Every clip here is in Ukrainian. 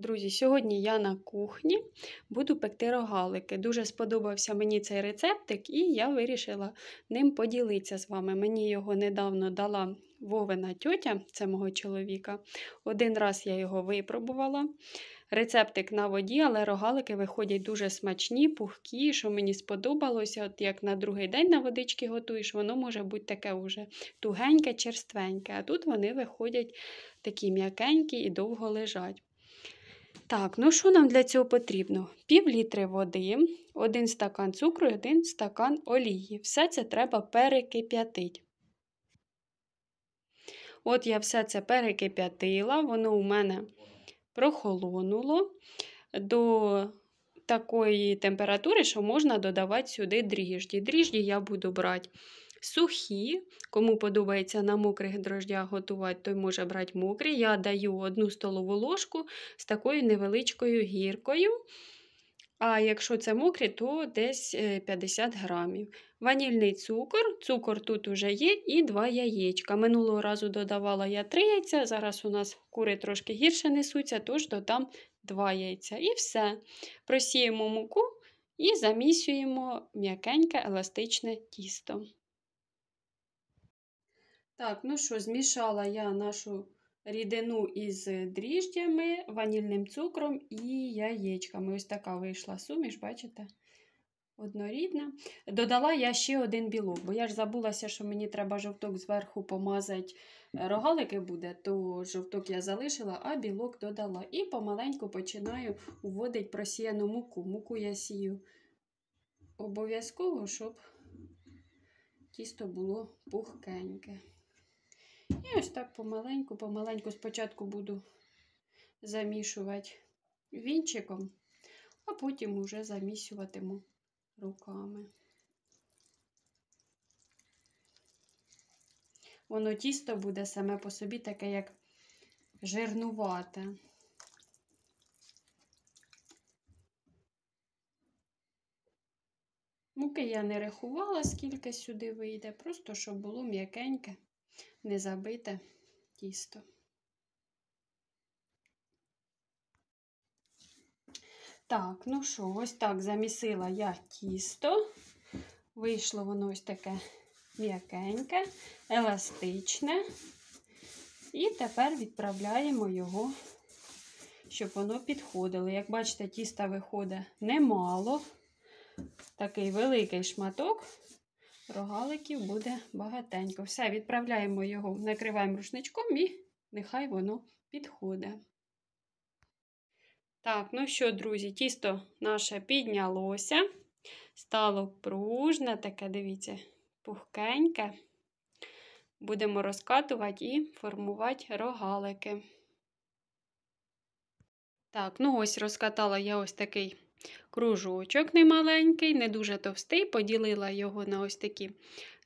друзі, сьогодні я на кухні буду пекти рогалики. Дуже сподобався мені цей рецептик, і я вирішила ним поділитися з вами. Мені його недавно дала Вовина тьотя, це мого чоловіка. Один раз я його випробувала. Рецептик на воді, але рогалики виходять дуже смачні, пухкі, що мені сподобалося. От як на другий день на водички готуєш, воно може бути таке уже тугеньке, черственьке. А тут вони виходять такі м'якенькі і довго лежать. Так, ну що нам для цього потрібно? Пів літри води, один стакан цукру і один стакан олії. Все це треба перекип'ятити. От я все це перекип'ятила, воно у мене прохолонуло до такої температури, що можна додавати сюди дріжджі. Дріжджі я буду брати сухі. Кому подобається на мокрих дрожжях готувати, той може брати мокрі. Я даю одну столову ложку з такою невеличкою гіркою. А якщо це мокрі, то десь 50 е, грамів. Ванільний цукор, цукор тут уже є, і два яєчка. Минулого разу додавала я три яйця, зараз у нас кури трошки гірше несуться, тож додам два яйця. І все. Просіємо муку і замісюємо м'якеньке еластичне тісто. Так, ну що, змішала я нашу рідину із дріжджями, ванільним цукром і яєчками. Ось така вийшла суміш, бачите? Однорідна. Додала я ще один білок, бо я ж забулася, що мені треба жовток зверху помазати е, рогалики буде, то жовток я залишила, а білок додала. І помаленьку починаю вводити просіяну муку. Муку я сію обов'язково, щоб тісто було пухкеньке. І ось так помаленьку, помаленьку спочатку буду замішувати вінчиком, а потім уже замісюватиму руками. Воно тісто буде саме по собі таке, як жирнувате. Муки я не рахувала, скільки сюди вийде, просто щоб було м'якеньке не забите тісто. Так, ну що, ось так замісила я тісто. Вийшло воно ось таке м'якеньке, еластичне. І тепер відправляємо його, щоб воно підходило. Як бачите, тіста виходить немало. Такий великий шматок, рогаликів буде багатенько. Все, відправляємо його, накриваємо рушничком і нехай воно підходить. Так, ну що, друзі, тісто наше піднялося. Стало пружне, таке, дивіться, пухкеньке. Будемо розкатувати і формувати рогалики. Так, ну ось розкатала я ось такий кружочок немаленький, не дуже товстий, поділила його на ось такі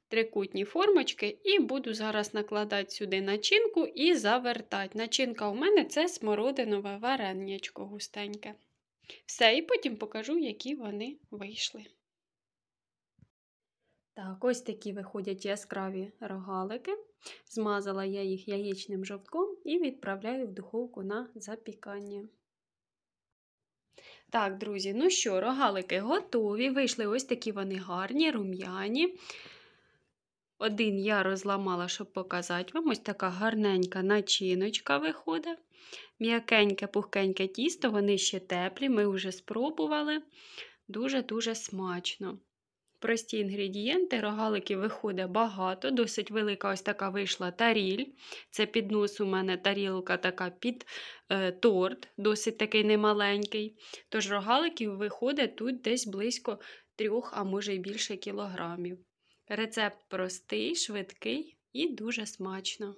трикутні формочки, і буду зараз накладати сюди начинку і завертати. Начинка у мене це смородинове вареннячко густеньке. Все, і потім покажу, які вони вийшли. Так, ось такі виходять яскраві рогалики. Змазала я їх яєчним жовтком і відправляю в духовку на запікання. Так, друзі, ну що, рогалики готові. Вийшли ось такі вони гарні, рум'яні. Один я розламала, щоб показати вам. Ось така гарненька начиночка виходить. М'якеньке, пухкеньке тісто, вони ще теплі, ми вже спробували. Дуже-дуже смачно прості інгредієнти. Рогаликів виходить багато, досить велика ось така вийшла таріль. Це під нос у мене тарілка така під е, торт, досить такий немаленький. Тож рогаликів виходить тут десь близько трьох, а може й більше кілограмів. Рецепт простий, швидкий і дуже смачно.